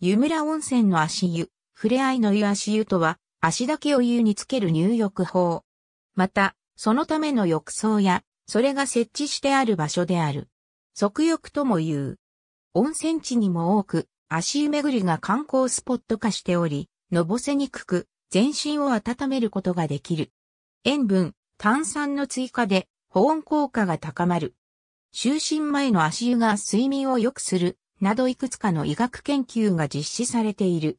湯村温泉の足湯、触れ合いの湯足湯とは、足だけを湯につける入浴法。また、そのための浴槽や、それが設置してある場所である。足浴とも言う。温泉地にも多く、足湯巡りが観光スポット化しており、のぼせにくく、全身を温めることができる。塩分、炭酸の追加で、保温効果が高まる。就寝前の足湯が睡眠を良くするなどいくつかの医学研究が実施されている。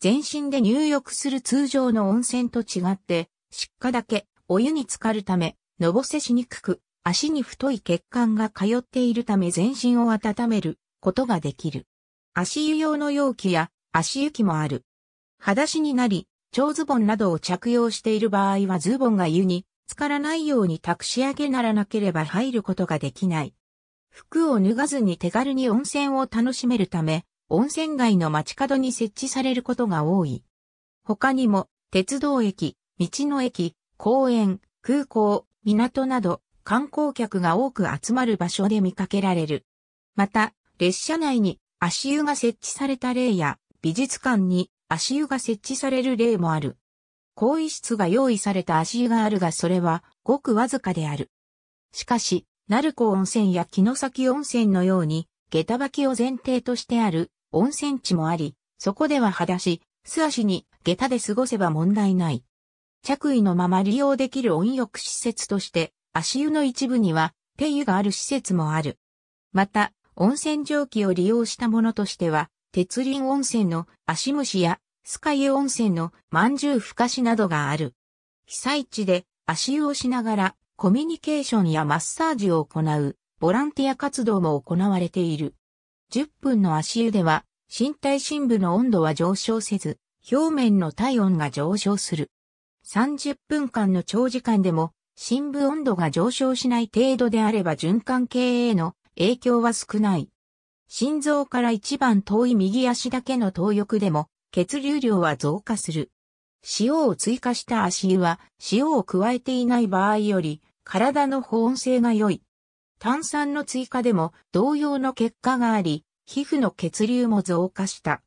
全身で入浴する通常の温泉と違って、湿化だけお湯に浸かるため、のぼせしにくく、足に太い血管が通っているため全身を温めることができる。足湯用の容器や足湯器もある。裸足になり、長ズボンなどを着用している場合はズボンが湯に浸からないように託し上げならなければ入ることができない。服を脱がずに手軽に温泉を楽しめるため、温泉街の街角に設置されることが多い。他にも、鉄道駅、道の駅、公園、空港、港など、観光客が多く集まる場所で見かけられる。また、列車内に足湯が設置された例や、美術館に足湯が設置される例もある。更衣室が用意された足湯があるがそれはごくわずかである。しかし、鳴子温泉や木の先温泉のように、下駄履きを前提としてある温泉地もあり、そこでは裸足、素足に下駄で過ごせば問題ない。着衣のまま利用できる温浴施設として、足湯の一部には、手湯がある施設もある。また、温泉蒸気を利用したものとしては、鉄林温泉の足虫や、スカイ温泉の饅頭ふかしなどがある。被災地で足湯をしながらコミュニケーションやマッサージを行う、ボランティア活動も行われている。10分の足湯では、身体深部の温度は上昇せず、表面の体温が上昇する。30分間の長時間でも、深部温度が上昇しない程度であれば循環系への影響は少ない。心臓から一番遠い右足だけの投浴でも血流量は増加する。塩を追加した足湯は塩を加えていない場合より体の保温性が良い。炭酸の追加でも同様の結果があり、皮膚の血流も増加した。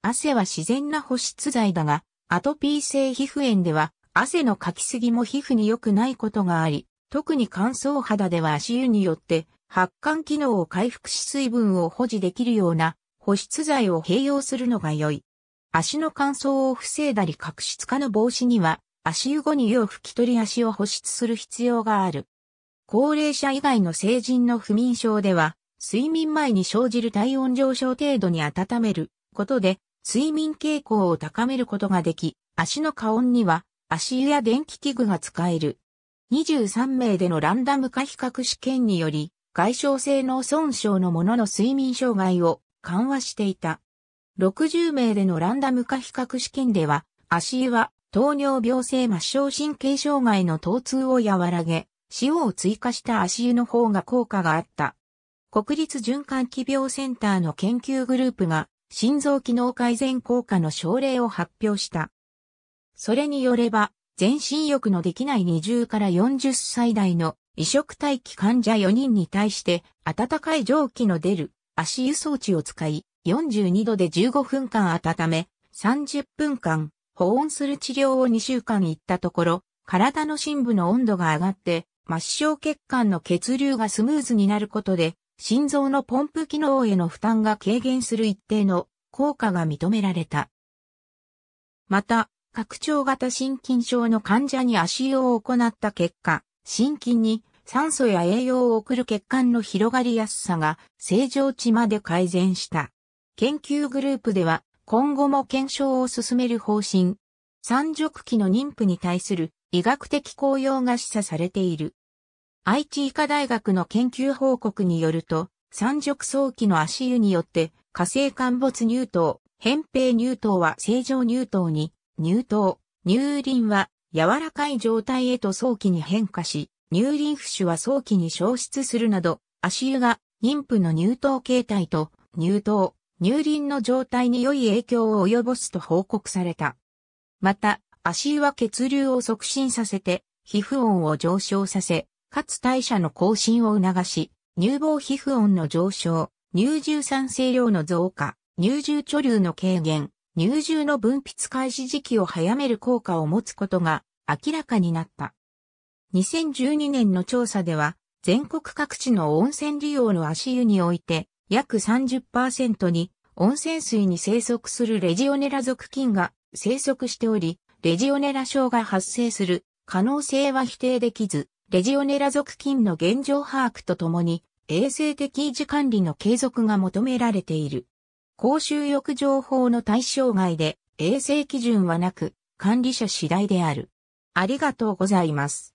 汗は自然な保湿剤だが、アトピー性皮膚炎では汗のかきすぎも皮膚に良くないことがあり、特に乾燥肌では足湯によって発汗機能を回復し水分を保持できるような保湿剤を併用するのが良い。足の乾燥を防いだり角質化の防止には足湯後に湯を拭き取り足を保湿する必要がある。高齢者以外の成人の不眠症では、睡眠前に生じる体温上昇程度に温めることで、睡眠傾向を高めることができ、足の加温には、足湯や電気器具が使える。23名でのランダム化比較試験により、外傷性脳損傷のものの睡眠障害を緩和していた。60名でのランダム化比較試験では、足湯は糖尿病性末梢神経障害の疼痛を和らげ、塩を追加した足湯の方が効果があった。国立循環器病センターの研究グループが心臓機能改善効果の症例を発表した。それによれば、全身浴のできない20から40歳代の移植待機患者4人に対して暖かい蒸気の出る足湯装置を使い42度で15分間温め30分間保温する治療を2週間行ったところ、体の深部の温度が上がって、末梢血管の血流がスムーズになることで、心臓のポンプ機能への負担が軽減する一定の効果が認められた。また、拡張型心筋症の患者に足湯を行った結果、心筋に酸素や栄養を送る血管の広がりやすさが正常値まで改善した。研究グループでは今後も検証を進める方針。三熟期の妊婦に対する医学的効用が示唆されている。愛知医科大学の研究報告によると、三熟早期の足湯によって、火星陥没乳頭、扁平乳頭は正常乳頭に、乳頭、乳輪は柔らかい状態へと早期に変化し、乳輪浮腫は早期に消失するなど、足湯が妊婦の乳頭形態と乳頭、乳輪の状態に良い影響を及ぼすと報告された。また、足湯は血流を促進させて、皮膚温を上昇させ、かつ代謝の更新を促し、乳房皮膚温の上昇、乳汁酸性量の増加、乳汁貯留の軽減、乳汁の分泌開始時期を早める効果を持つことが明らかになった。2012年の調査では、全国各地の温泉利用の足湯において、約30%に温泉水に生息するレジオネラ属菌が生息しており、レジオネラ症が発生する可能性は否定できず、レジオネラ属菌の現状把握とともに、衛生的維持管理の継続が求められている。公衆浴場法の対象外で、衛生基準はなく、管理者次第である。ありがとうございます。